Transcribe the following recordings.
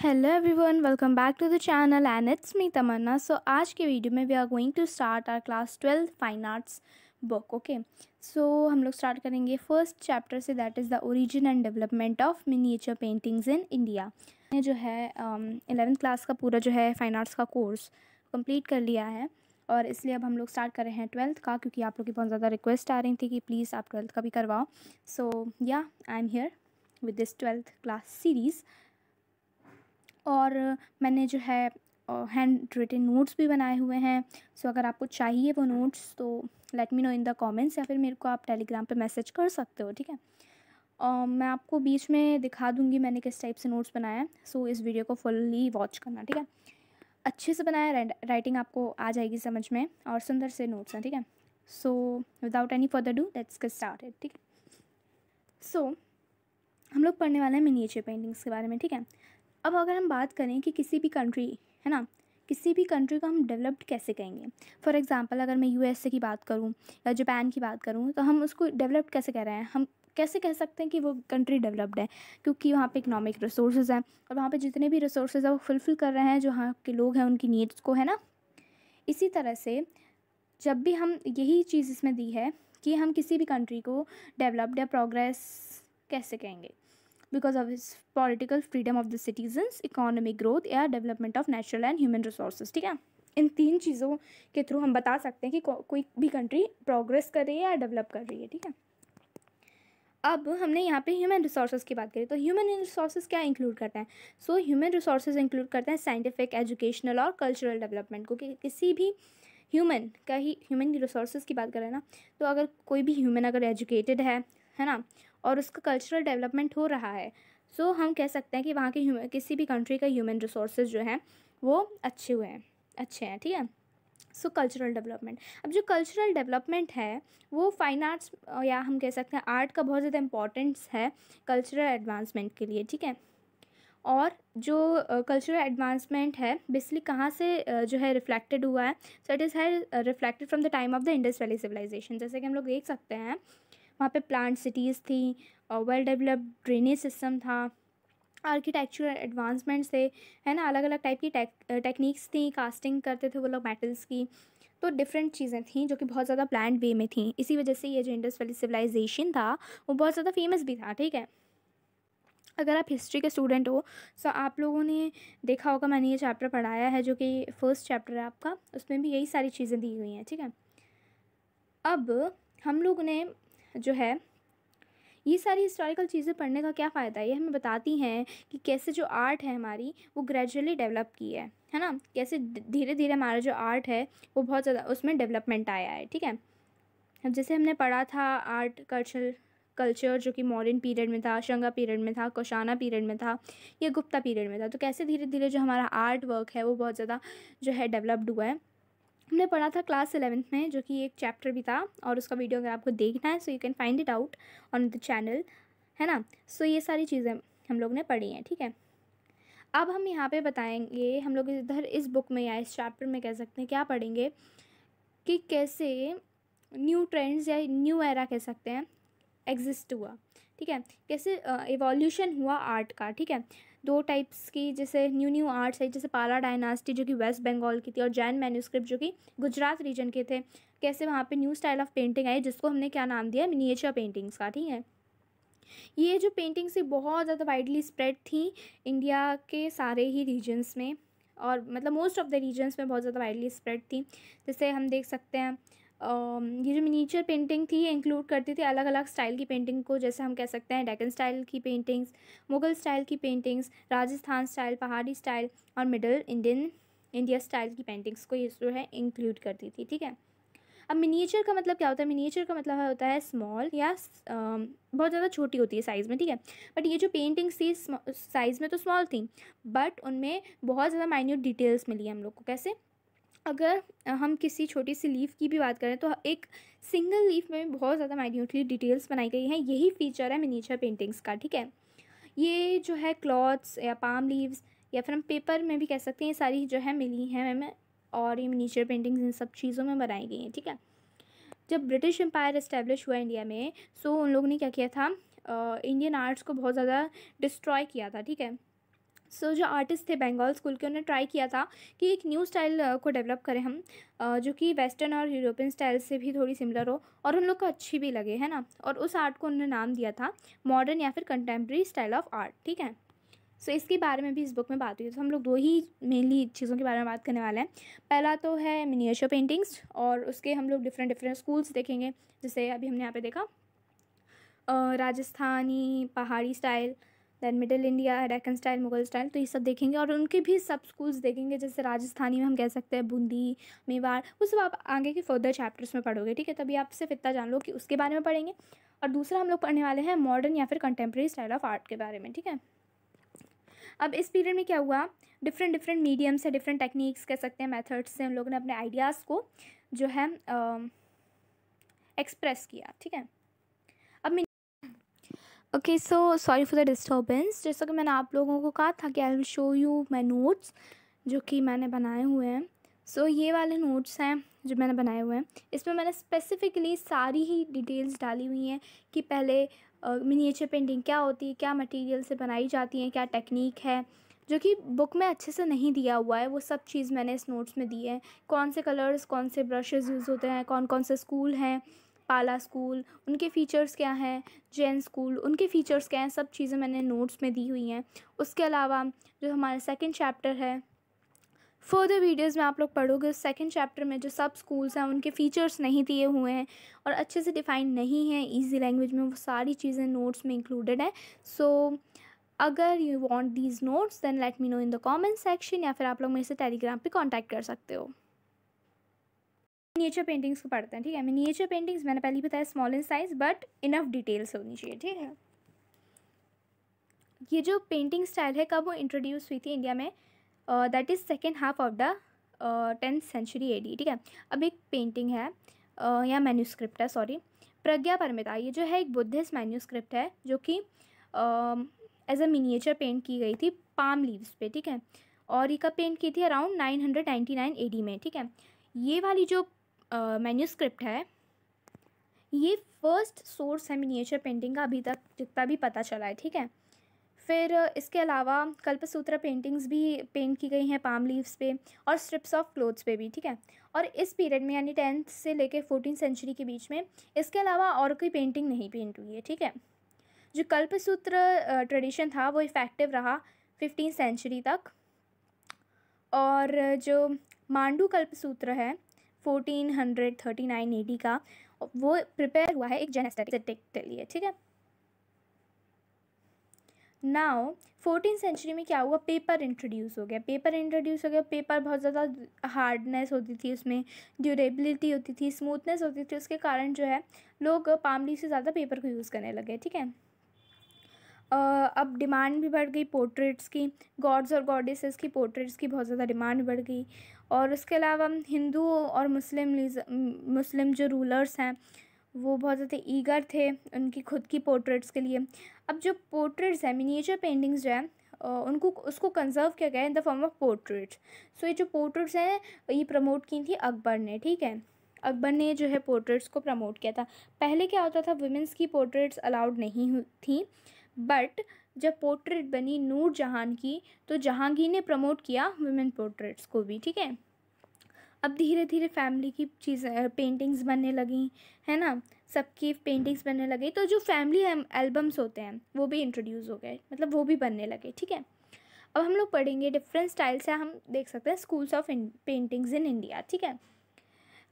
hello everyone welcome back to the channel and it's me Tamanna so आज के वीडियो में we are going to start our class twelfth fine arts book okay so हम लोग start करेंगे first chapter से that is the origin and development of miniature paintings in India ने जो है एलेवेंथ um, क्लास का पूरा जो है फाइन आर्ट्स का कोर्स कंप्लीट कर लिया है और इसलिए अब हम लोग स्टार्ट कर रहे हैं ट्वेल्थ का क्योंकि आप लोग की बहुत ज़्यादा रिक्वेस्ट आ रही थी कि प्लीज़ आप ट्वेल्थ का भी करवाओ सो या I am here with this twelfth class series और मैंने जो है हैंड रिटेन नोट्स भी बनाए हुए हैं सो अगर आपको चाहिए वो नोट्स तो let me know in the comments या फिर मेरे को आप टेलीग्राम पे मैसेज कर सकते हो ठीक है Uh, मैं आपको बीच में दिखा दूंगी मैंने किस टाइप से नोट्स बनाया हैं सो इस वीडियो को फुल्ली वॉच करना ठीक है अच्छे से बनाया राइटिंग आपको आ जाएगी समझ में और सुंदर से नोट्स हैं ठीक है so without any further do let's get started ठीक है सो हम लोग पढ़ने वाले हैं मिनीचर पेंटिंग्स के बारे में ठीक है अब अगर हम बात करें कि किसी भी कंट्री है ना किसी भी कंट्री को हम डेवलप्ड कैसे कहेंगे फॉर एग्ज़ाम्पल अगर मैं यू की बात करूँ या जापान की बात करूँ तो हम उसको डेवलप्ड कैसे कह रहे हैं हम कैसे कह सकते हैं कि वो कंट्री डेवलप्ड है क्योंकि वहाँ पे इकनॉमिक रिसोर्सेज हैं और वहाँ पे जितने भी रिसोर्सेज हैं वो फुलफ़िल कर रहे हैं जो वहाँ के लोग हैं उनकी नीड्स को है ना इसी तरह से जब भी हम यही चीज़ इसमें दी है कि हम किसी भी कंट्री को डेवलप्ड या प्रोग्रेस कैसे कहेंगे because of इस political freedom of the citizens economic growth या development of natural and human resources ठीक है इन तीन चीज़ों के थ्रू हम बता सकते हैं कि को, कोई भी कंट्री प्रोग्रेस कर रही है या डेवलप कर रही है ठीक है अब हमने यहाँ पे ह्यूमन रिसोर्सेज की बात करी तो ह्यूमन रिसोर्सेज क्या इंक्लूड करते हैं सो ह्यूमन रिसोर्सेज इंक्लूड करते हैं साइंटिफिक एजुकेशनल और कल्चरल डेवलपमेंट को कि, किसी भी ह्यूमन का ही ह्यूमन रिसोर्सेज की बात करें ना तो अगर कोई भी ह्यूमन अगर एजुकेटेड है है ना और उसका कल्चरल डेवलपमेंट हो रहा है सो हम कह सकते हैं कि वहाँ के किसी भी कंट्री का ह्यूमन रिसोर्सेज जो हैं वो अच्छे हुए हैं अच्छे हैं ठीक है सो कल्चरल डेवलपमेंट अब जो कल्चरल डेवलपमेंट है वो फाइन आर्ट्स या हम कह सकते हैं आर्ट का बहुत ज़्यादा इम्पॉर्टेंस है कल्चरल एडवांसमेंट के लिए ठीक है और जो कल्चरल uh, एडवांसमेंट है बेसिकली कहाँ से uh, जो है रिफ्लेक्टेड हुआ है सो इट इज़ है reflected from the time of the Indus valley civilisation जैसे कि हम लोग देख सकते हैं वहाँ पे प्लांट सिटीज़ थी वेल डेवलप्ड ड्रेनेज सिस्टम था आर्किटेक्चुरल एडवांसमेंट्स थे है ना अलग अलग टाइप की टेक टेक्निक्स थी कास्टिंग करते थे वो लोग मेटल्स की तो डिफरेंट चीज़ें थी जो कि बहुत ज़्यादा प्लांट वे में थी इसी वजह से ये जो इंडस वैली सिविलाइजेशन था वो बहुत ज़्यादा फेमस भी था ठीक है अगर आप हिस्ट्री के स्टूडेंट हो सो आप लोगों ने देखा होगा मैंने ये चैप्टर पढ़ाया है जो कि फ़र्स्ट चैप्टर है आपका उसमें भी यही सारी चीज़ें दी हुई हैं ठीक है अब हम लोग ने जो है ये सारी हिस्टोरिकल चीज़ें पढ़ने का क्या फ़ायदा है ये हमें बताती हैं कि कैसे जो आर्ट है हमारी वो ग्रेजुअली डेवलप की है है ना कैसे धीरे धीरे हमारा जो आर्ट है वो बहुत ज़्यादा उसमें डेवलपमेंट आया है ठीक है अब जैसे हमने पढ़ा था आर्ट कल्चर कल्चर जो कि मॉडर्न पीरियड में था शंगा पीरियड में था कौशाना पीरियड में था या गुप्ता पीरियड में था तो कैसे धीरे धीरे जो हमारा आर्ट वर्क है वो बहुत ज़्यादा जो है डेवलप्ड हुआ है हमने पढ़ा था क्लास एलेवेंथ में जो कि एक चैप्टर भी था और उसका वीडियो अगर आपको देखना है so you can find it out on the channel है ना सो so, ये सारी चीज़ें हम लोग ने पढ़ी हैं ठीक है अब हम यहाँ पे बताएंगे हम लोग इधर इस बुक में या इस चैप्टर में कह सकते हैं क्या पढ़ेंगे कि कैसे न्यू ट्रेंड्स या न्यू एरा कह सकते हैं एग्जिस्ट हुआ ठीक है कैसे इवोल्यूशन हुआ आर्ट का ठीक है दो टाइप्स की जैसे न्यू न्यू आर्ट्स है जैसे पाला डायनास्टी जो कि वेस्ट बंगाल की थी और जैन मैन्यूस्क्रिप्ट जो कि गुजरात रीजन के थे कैसे वहाँ पे न्यू स्टाइल ऑफ पेंटिंग आई जिसको हमने क्या नाम दिया मिनिएचर पेंटिंग्स का ठीक है ये जो पेंटिंग्स थी बहुत ज़्यादा वाइडली स्प्रेड थी इंडिया के सारे ही रीजन्स में और मतलब मोस्ट ऑफ़ द रीजन्स में बहुत ज़्यादा वाइडली स्प्रेड थी जैसे हम देख सकते हैं ये जो मिनीचर पेंटिंग थी ये इंक्लूड करती थी अलग अलग स्टाइल की पेंटिंग को जैसे हम कह सकते हैं डेकन स्टाइल की पेंटिंग्स मुगल स्टाइल की paintings Rajasthan style Pahari style और मिडल इंडियन इंडिया स्टाइल की पेंटिंग्स को ये जो है इंक्लूड करती थी ठीक है अब मिनीचर का मतलब क्या होता है मिनीचर का मतलब होता है स्मॉल या आ, बहुत ज़्यादा छोटी होती है साइज़ में ठीक है बट ये जो पेंटिंग्स थी साइज़ में तो स्मॉल थी बट उनमें बहुत ज़्यादा माइन्यूट डिटेल्स मिली है हम लोग को कैसे अगर हम किसी छोटी सी लीफ की भी बात करें तो एक सिंगल लीफ में बहुत ज़्यादा माइन्यूटली डिटेल्स बनाई गई हैं यही फीचर है मिनीचर पेंटिंग्स का ठीक है ये जो है क्लॉथ्स या पाम लीव्स या फिर हम पेपर में भी कह सकते हैं ये सारी जो है मिली हैं मैम और ये मिनीचर पेंटिंग्स इन सब चीज़ों में बनाई गई हैं ठीक है जब ब्रिटिश एम्पायर इस्टेब्लिश हुआ इंडिया में सो उन लोगों ने क्या किया था इंडियन आर्ट्स को बहुत ज़्यादा डिस्ट्रॉय किया था ठीक है सो जो आर्टिस्ट थे बंगाल स्कूल के उन्होंने ट्राई किया था कि एक न्यू स्टाइल uh, को डेवलप करें हम uh, जो कि वेस्टर्न और यूरोपियन स्टाइल से भी थोड़ी सिमिलर हो और उन लोग को अच्छी भी लगे है ना और उस आर्ट को उन्होंने नाम दिया था मॉडर्न या फिर कंटेम्प्रेरी स्टाइल ऑफ आर्ट ठीक है सो so, इसके बारे में भी इस बुक में बात हुई तो हम लोग दो ही मेनली चीज़ों के बारे में बात करने वाले हैं पहला तो है मिनिएचर पेंटिंग्स और उसके हम लोग डिफरेंट डिफरेंट स्कूल्स देखेंगे जैसे अभी हमने यहाँ पे देखा uh, राजस्थानी पहाड़ी स्टाइल दैन मिडिल इंडिया है डेकन स्टाइल मुगल स्टाइल तो ये सब देखेंगे और उनके भी सब स्कूल्स देखेंगे जैसे राजस्थानी में हम कह सकते हैं बूंदी मेवाड़ वो सब आप आगे के फर्दर चैप्टर्स में पढ़ोगे ठीक है तभी आप सिर्फ इतना जान लो कि उसके बारे में पढ़ेंगे और दूसरा हम लोग पढ़ने वाले हैं मॉडर्न या फिर कंटेम्प्रेरी स्टाइल ऑफ आर्ट के बारे में ठीक है अब इस पीरियड में क्या हुआ डिफरेंट डिफरेंट मीडियम से डिफरेंट टेक्निक्स कह सकते हैं मेथड्स से हम लोगों ने अपने आइडियाज़ को जो है एक्सप्रेस किया ठीक है okay so sorry for the disturbance जैसा कि मैंने आप लोगों को कहा था कि I will show you my notes जो कि मैंने बनाए हुए हैं सो so, ये वाले नोट्स हैं जो मैंने बनाए हुए हैं इसमें मैंने स्पेसिफ़िकली सारी ही डिटेल्स डाली हुई हैं कि पहले uh, पेंटिंग क्या होती है क्या मटेरियल से बनाई जाती हैं क्या टेक्निक है जो कि बुक में अच्छे से नहीं दिया हुआ है वो सब चीज़ मैंने इस नोट्स में दी है कौन से कलर्स कौन से ब्रशेज़ यूज़ होते हैं कौन कौन से स्कूल हैं पाला स्कूल उनके फ़ीचर्स क्या हैं जैन स्कूल उनके फ़ीचर्स क्या हैं सब चीज़ें मैंने नोट्स में दी हुई हैं उसके अलावा जो हमारा सेकेंड चैप्टर है फर्दर वीडियोस में आप लोग पढ़ोगे उस सेकेंड चैप्टर में जो सब स्कूल्स हैं उनके फ़ीचर्स नहीं दिए हुए हैं और अच्छे से डिफ़ाइन नहीं है ईजी लैंग्वेज में वो सारी चीज़ें नोट्स में इंक्लूडेड हैं सो so, अगर you want these notes then let me know in the comment section या फिर आप लोग मेरे से टेलीग्राम पर कॉन्टैक्ट कर सकते हो नेचर पेंटिंग्स को पढ़ते हैं ठीक है मिनिएचर पेंटिंग्स मैंने पहले बताया small in size but enough details होनी चाहिए ठीक है ये जो पेंटिंग स्टाइल है कब वो इंट्रोड्यूस हुई थी इंडिया में that is second half of the tenth century A ठीक है अब एक पेंटिंग है uh, या मैन्यूस्क्रिप्ट है सॉरी प्रज्ञा परमिता ये जो है एक बुद्धिस्ट मैन्यूस्क्रिप्ट है जो कि एज अ मिनिएचर पेंट की गई थी पाम लीव्स पे ठीक है और ये कब पेंट की थी around nine hundred ninety nine A में ठीक है ये वाली जो मैन्यूस्क्रिप्ट है ये फर्स्ट सोर्स है मिनिएचर पेंटिंग का अभी तक जितना भी पता चला है ठीक है फिर इसके अलावा कल्पसूत्र पेंटिंग्स भी पेंट की गई हैं पाम लीव्स पे और स्ट्रिप्स ऑफ क्लोथ्स पे भी ठीक है और इस पीरियड में यानी टेंथ से लेकर फोर्टीन सेंचुरी के बीच में इसके अलावा और कोई पेंटिंग नहीं पेंट हुई है ठीक है जो कल्पसूत्र ट्रेडिशन था वो इफ़ेक्टिव रहा फिफ्टीन सेंचुरी तक और जो मांडू कल्पसूत्र है fourteen hundred thirty nine AD का वो प्रिपेयर हुआ है एक जेनेस्टेटिक के लिए ठीक है नाउ फोर्टीन सेंचुरी में क्या हुआ पेपर इंट्रोड्यूस हो गया पेपर इंट्रोड्यूस हो गया पेपर बहुत ज़्यादा हार्डनेस होती थी उसमें ड्यूरेबिलिटी होती थी स्मूथनेस होती थी उसके कारण जो है लोग पामली से ज़्यादा पेपर को यूज़ करने लगे ठीक है अब डिमांड भी बढ़ गई पोर्ट्रेट्स की गॉड्स और गॉडेसेस की पोर्ट्रेट्स की बहुत ज़्यादा डिमांड बढ़ गई और उसके अलावा हिंदू और मुस्लिम मुस्लिम जो रूलर्स हैं वो बहुत ज़्यादा ईगर थे उनकी खुद की पोर्ट्रेट्स के लिए अब जो पोर्ट्रेट्स हैं मिनिएचर पेंटिंग्स जो है उनको उसको कंजर्व किया गया in the form of portraits so ये जो पोर्ट्रेट्स हैं ये प्रमोट की थी अकबर ने ठीक है अकबर ने जो है पोर्ट्रेट्स को प्रमोट किया था पहले क्या होता था वुमेंस की पोर्ट्रेट्स अलाउड नहीं थी बट जब पोर्ट्रेट बनी नूर जहान की तो जहांगीर ने प्रमोट किया वुमेन पोर्ट्रेट्स को भी ठीक है अब धीरे धीरे फैमिली की चीज़ें पेंटिंग्स बनने लगी है ना सबकी पेंटिंग्स बनने लगी तो जो फैमिली एल्बम्स होते हैं वो भी इंट्रोड्यूस हो गए मतलब वो भी बनने लगे ठीक है अब हम लोग पढ़ेंगे डिफरेंट स्टाइल से हम देख सकते हैं schools of paintings in India ठीक है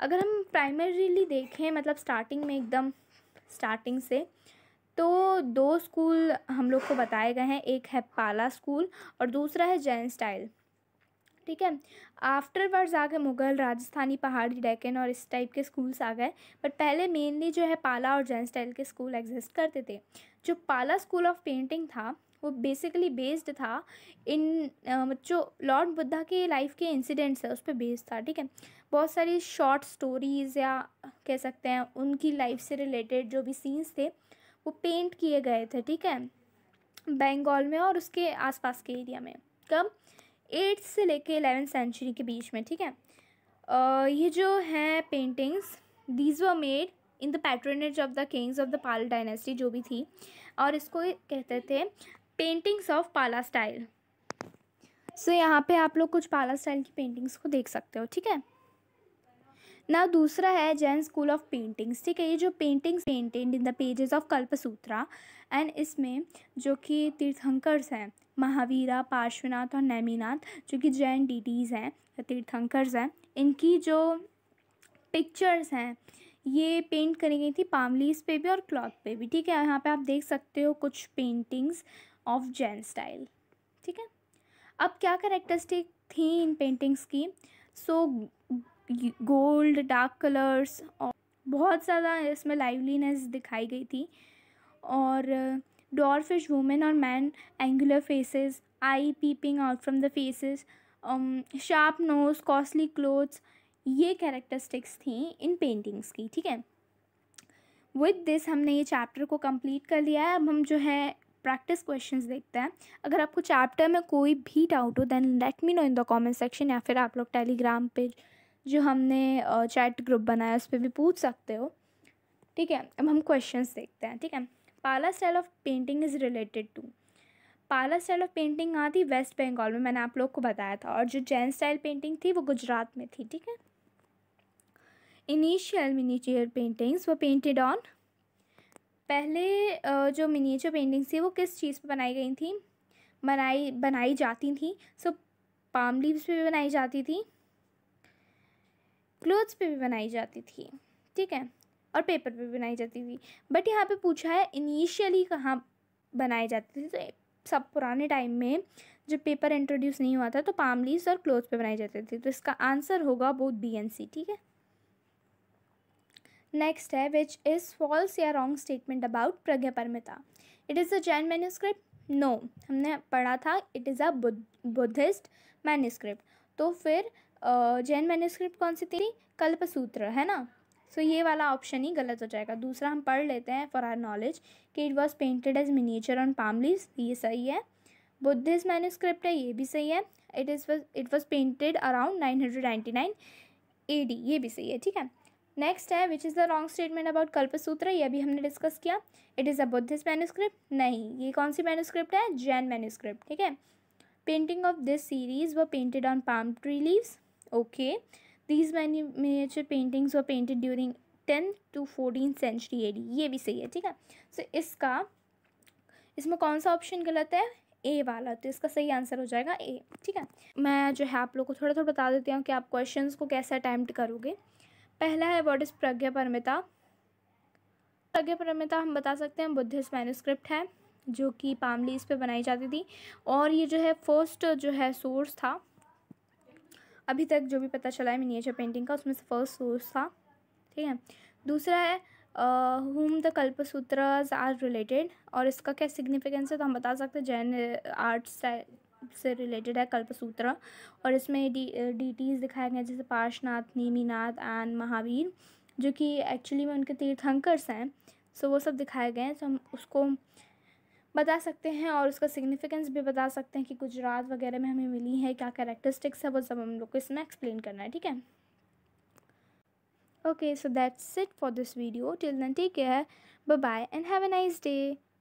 अगर हम प्राइमरीली देखें मतलब स्टार्टिंग में एकदम स्टार्टिंग से तो दो स्कूल हम लोग को बताए गए हैं एक है पाला स्कूल और दूसरा है जैन स्टाइल ठीक है आफ्टर वर्ड्स आ गए मुगल राजस्थानी पहाड़ी डेकन और इस टाइप के स्कूल्स आ गए बट पहले मेनली जो है पाला और जैन स्टाइल के स्कूल एग्जिस्ट करते थे जो पाला स्कूल ऑफ पेंटिंग था वो बेसिकली बेस्ड था इन जो लॉर्ड बुद्धा के लाइफ के इंसिडेंट्स है उस पर बेस्ड था ठीक है बहुत सारी शॉर्ट स्टोरीज़ या कह सकते हैं उनकी लाइफ से रिलेटेड जो भी सीन्स थे वो पेंट किए गए थे ठीक है बंगाल में और उसके आसपास के एरिया में कब एट्थ से लेके एलेवेंथ सेंचुरी के बीच में ठीक है uh, ये जो हैं paintings these were made in the patronage of the kings of the Pal dynasty जो भी थी और इसको कहते थे paintings of Pala style so so, यहाँ पे आप लोग कुछ पाला स्टाइल की पेंटिंग्स को देख सकते हो ठीक है ना दूसरा है जैन स्कूल ऑफ पेंटिंग्स ठीक है ये जो paintings painted in the pages of Kalpasutra and इसमें जो कि तीर्थंकर्स हैं महावीरा पार्श्वनाथ और नैमीनाथ जो कि जैन डीटीज़ हैं तीर्थंकर्स हैं इनकी जो पिक्चर्स हैं ये पेंट करी गई थी पामलीस पे भी और क्लॉथ पे भी ठीक है यहाँ पे आप देख सकते हो कुछ पेंटिंग्स ऑफ जैन स्टाइल ठीक है अब क्या करेक्टरिस्टिक थी इन पेंटिंग्स की so so, gold dark colours और बहुत ज़्यादा इसमें लाइवलीनेस दिखाई गई थी और डॉर फिश वुमेन और man angular faces eye peeping out from the faces sharp nose costly clothes ये कैरेक्टरिस्टिक्स थी इन पेंटिंग्स की ठीक है विद दिस हमने ये चैप्टर को कंप्लीट कर लिया है अब हम जो है प्रैक्टिस क्वेश्चंस देखते हैं अगर आपको चैप्टर में कोई भी डाउट हो then let me know in the comment section या फिर आप लोग टेलीग्राम पे जो हमने चैट ग्रुप बनाया उस पर भी पूछ सकते हो ठीक है अब हम क्वेश्चंस देखते हैं ठीक है Pala style of painting is related to Pala style of painting आती थी वेस्ट बंगाल में मैंने आप लोग को बताया था और जो जैन स्टाइल पेंटिंग थी वो गुजरात में थी ठीक है इनिशियल मिनीचर पेंटिंग्स वो पेंटेड ऑन पहले जो मिनीचर पेंटिंग्स थी वो किस चीज़ पर बनाई गई थी बनाई बनाई जाती थी सो पाम लीव्स पे भी बनाई जाती थी क्लोथ्स पे भी बनाई जाती थी ठीक है और पेपर पे भी बनाई जाती थी बट यहाँ पे पूछा है इनिशियली कहाँ बनाई जाती थी तो सब पुराने टाइम में जब पेपर इंट्रोड्यूस नहीं हुआ था तो पाम लीव्स और क्लोथ पे बनाई जाती थी तो इसका आंसर होगा बोथ बी एंड सी ठीक है नेक्स्ट है विच इज़ फॉल्स या wrong statement about Prajna Paramita it is a Jain manuscript no हमने पढ़ा था it is a Buddhist manuscript तो फिर जैन मैन्यूस्क्रिप्ट कौन सी थी कल्पसूत्र है ना सो so, ये वाला ऑप्शन ही गलत हो जाएगा दूसरा हम पढ़ लेते हैं फॉर आर नॉलेज कि it was painted as miniature on palm leaves ये सही है बुद्धिस्ट मैन्यूस्क्रिप्ट है ये भी सही है it is it was painted around nine hundred ninety nine A D ये भी सही है ठीक है नेक्स्ट है which is the wrong statement about Kalpasutra ये भी हमने डिस्कस किया it is a Buddhist manuscript नहीं ये कौन सी मैन्यूस्क्रिप्ट है जैन मैन्यूस्क्रिप्ट ठीक है painting of this series were painted on palm tree leaves okay these miniature paintings are painted during tenth to fourteen century AD ये भी सही है ठीक है सो so, इसका इसमें कौन सा ऑप्शन गलत है ए वाला तो इसका सही आंसर हो जाएगा ए ठीक है मैं जो है आप लोग को थोड़ा थोड़ा बता देती हूँ कि आप क्वेश्चन को कैसे अटैम्प्ट करोगे पहला है वॉट इज़ प्रज्ञा परमिता प्रज्ञा परमिता हम बता सकते हैं बुद्धिस्ट मैनुस्क्रिप्ट है जो कि पामलीस पे बनाई जाती थी और ये जो है फर्स्ट जो है सोर्स था अभी तक जो भी पता चला है मिनिएचर पेंटिंग का उसमें से फर्स्ट सोर्स था ठीक है दूसरा है हुम द कल्पसूत्रज आर रिलेटेड और इसका क्या सिग्निफिकेंस है तो हम बता सकते हैं जैन आर्ट्स से रिलेटेड है कल्पसूत्र और इसमें डी डीटीज दिखाए गए जैसे पार्शनाथ नीमीनाथ एंड महावीर जो कि एक्चुअली में उनके तीर्थंकर्स हैं सो वो सब दिखाए गए हैं सो हम उसको बता सकते हैं और उसका सिग्निफिकेंस भी बता सकते हैं कि गुजरात वगैरह में हमें मिली है क्या करेक्टरिस्टिक्स है वो सब हम लोग को इसमें एक्सप्लेन करना है ठीक है okay so that's it for this video till then take care bye bye and have a nice day